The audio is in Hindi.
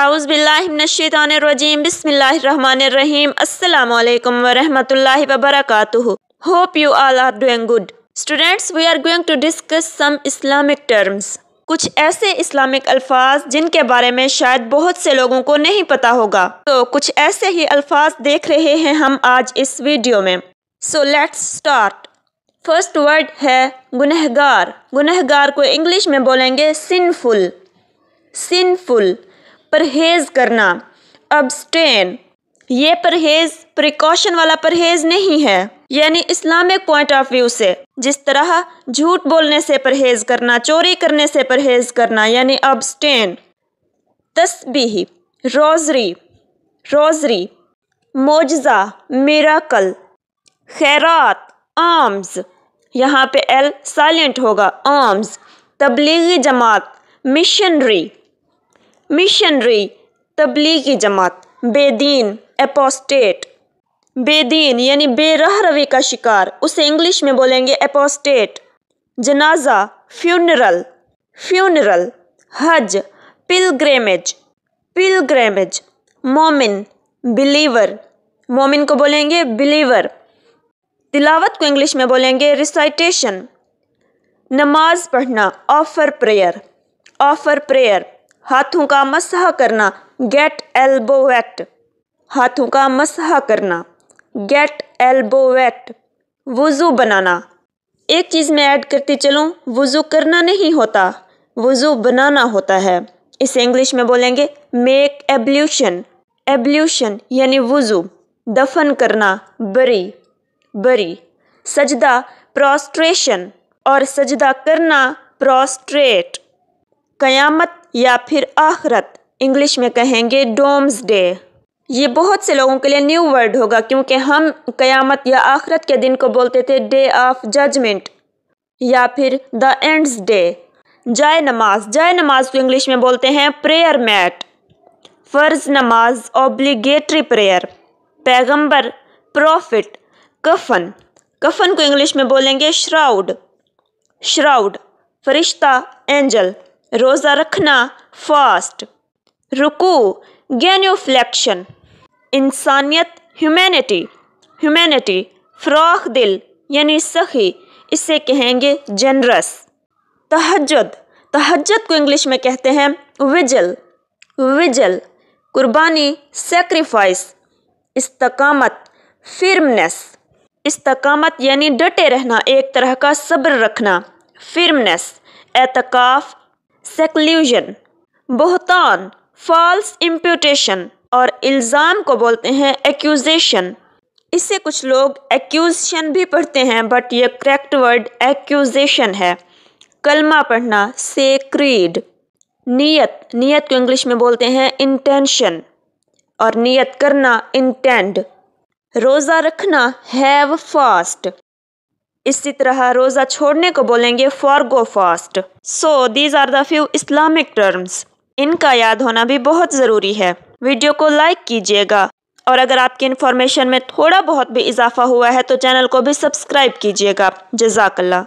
आउज़बिल्लाशैतरजीम बिसमीम अल्लाम वरहमल वबरक hope you all are doing good students we are going to discuss some Islamic terms कुछ ऐसे इस्लामिक अल्फाज जिनके बारे में शायद बहुत से लोगों को नहीं पता होगा तो कुछ ऐसे ही अल्फाज देख रहे हैं हम आज इस वीडियो में so let's start first word है गुनहगार गुनहगार को इंग्लिश में बोलेंगे सिनफुल सिनफुल परहेज़ करना अबस्टेन ये परहेज़ प्रिकॉशन वाला परहेज़ नहीं है यानी इस्लामिक पॉइंट ऑफ व्यू से जिस तरह झूठ बोलने से परहेज़ करना चोरी करने से परहेज़ करना यानी अबस्टेन तस्बी रोजरी रोजरी मोजा मेराकल खैरात आम्स यहाँ पे एल साइलेंट होगा alms Tablighi Jamaat missionary missionary Tablighi Jamaat बेदीन एपोस्टेट बेदीन यानी बेराह रवी का शिकार उसे इंग्लिश में बोलेंगे एपोस्टेट जनाजा फ्यूनरल फ्यूनरल हज पिलग्रेमेज पिलग्रेमेज मोमिन बिलीवर मोमिन को बोलेंगे बिलीवर तिलावत को इंग्लिश में बोलेंगे रिसाइटेशन नमाज पढ़ना ऑफर प्रेयर ऑफर प्रेयर हाथों का मसह करना गेट एल्बो वेट हाथों का मसह करना गेट एल्बो वेट वज़ू बनाना एक चीज़ में ऐड करती चलूँ वज़ू करना नहीं होता वज़ू बनाना होता है इसे इंग्लिश में बोलेंगे मेक एब्ल्यूशन एब्ल्यूशन यानी वज़ू दफन करना बरी बरी सजदा प्रोस्ट्रेशन और सजदा करना प्रोस्ट्रेट क़यामत या फिर आखरत इंग्लिश में कहेंगे डोम्स डे ये बहुत से लोगों के लिए न्यू वर्ड होगा क्योंकि हम क़यामत या आखरत के दिन को बोलते थे डे ऑफ जजमेंट या फिर द एंड्स डे जाय नमाज जाय नमाज को इंग्लिश में बोलते हैं प्रेयर मैट फ़र्ज़ नमाज ऑब्लीगेटरी प्रेयर पैगंबर प्रॉफिट कफन कफन को इंग्लिश में बोलेंगे श्राउड श्राउड फरिश्ता एंजल रोज़ा रखना फास्ट रुकू गैनोफ्लैक्शन इंसानियत ह्यूमैनिटी ह्यूमैनिटी फ़्राख दिल यानी सखी इसे कहेंगे जनरस तहजद तहजद को इंग्लिश में कहते हैं विजल विजल कुर्बानी सेक्रीफाइस इस्तकामत फिर्मनेस इस्तकामत यानी डटे रहना एक तरह का सब्र रखना फिर्मनेस एतकाफ़ सेक्ल्यूजन बहतान फॉल्स इम्प्यूटेशन और इल्ज़ाम को बोलते हैं एक्यूजेशन इससे कुछ लोग एक्यूजेशन भी पढ़ते हैं बट ये करेक्ट वर्ड एक्यूजेशन है कलमा पढ़ना सेक्रीड नियत नियत को इंग्लिश में बोलते हैं इंटेंशन और नियत करना इंटेंड रोज़ा रखना हैव फास्ट इसी तरह रोज़ा छोड़ने को बोलेंगे forgo fast so these are the few Islamic terms इनका याद होना भी बहुत ज़रूरी है वीडियो को लाइक कीजिएगा और अगर आपकी इन्फॉर्मेशन में थोड़ा बहुत भी इजाफा हुआ है तो चैनल को भी सब्सक्राइब कीजिएगा जजाकल्ला